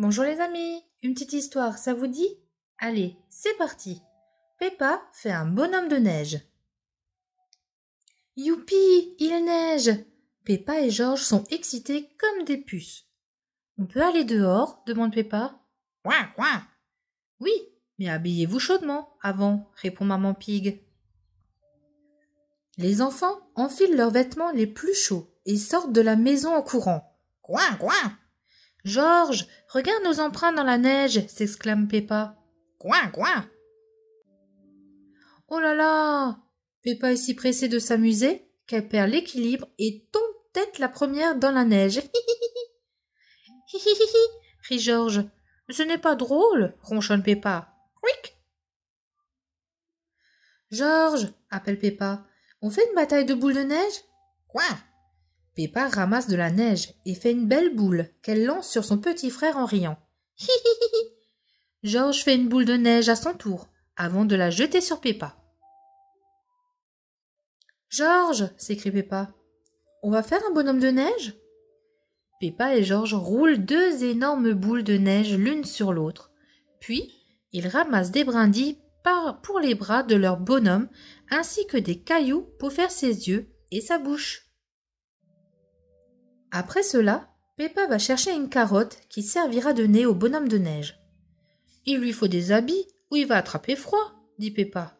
Bonjour les amis, une petite histoire, ça vous dit Allez, c'est parti. Peppa fait un bonhomme de neige. Youpi, il neige. Peppa et Georges sont excités comme des puces. On peut aller dehors demande Peppa. Quoi, quoi Oui, mais habillez-vous chaudement avant, répond maman Pig. Les enfants enfilent leurs vêtements les plus chauds et sortent de la maison en courant. Quoi, quoi Georges, regarde nos emprunts dans la neige, s'exclame Peppa. Quoi, coin. Oh là là. Peppa est si pressée de s'amuser qu'elle perd l'équilibre et tombe tête la première dans la neige. Hi hi hi rit Georges. Ce n'est pas drôle, ronchonne Peppa. Quick. Georges, appelle Peppa, on fait une bataille de boules de neige Quoi Peppa ramasse de la neige et fait une belle boule qu'elle lance sur son petit frère en riant. Hi Georges fait une boule de neige à son tour avant de la jeter sur Peppa. Georges, s'écrie Peppa, on va faire un bonhomme de neige Peppa et George roulent deux énormes boules de neige l'une sur l'autre. Puis, ils ramassent des brindilles pour les bras de leur bonhomme ainsi que des cailloux pour faire ses yeux et sa bouche. Après cela, Peppa va chercher une carotte qui servira de nez au bonhomme de neige. Il lui faut des habits ou il va attraper froid, dit Peppa.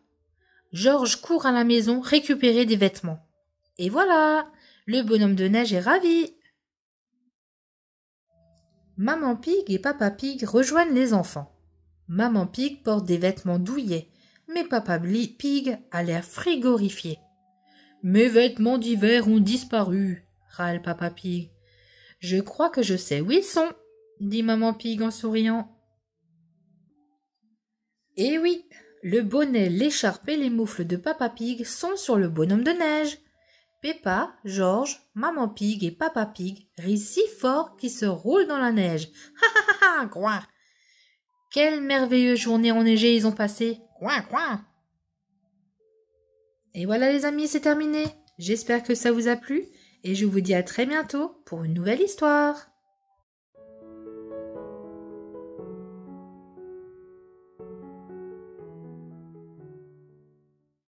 Georges court à la maison récupérer des vêtements. Et voilà, le bonhomme de neige est ravi. Maman Pig et Papa Pig rejoignent les enfants. Maman Pig porte des vêtements douillets, mais Papa Pig a l'air frigorifié. Mes vêtements d'hiver ont disparu, râle papa Pig. Je crois que je sais où ils sont, dit maman Pig en souriant. Eh oui, le bonnet, l'écharpe et les moufles de papa Pig sont sur le bonhomme de neige. Peppa, Georges, maman Pig et papa Pig rient si fort qu'ils se roulent dans la neige. Ha ha ha, Quelle merveilleuse journée enneigée ils ont passé !« Quoi Quoi ?» Et voilà les amis, c'est terminé. J'espère que ça vous a plu et je vous dis à très bientôt pour une nouvelle histoire.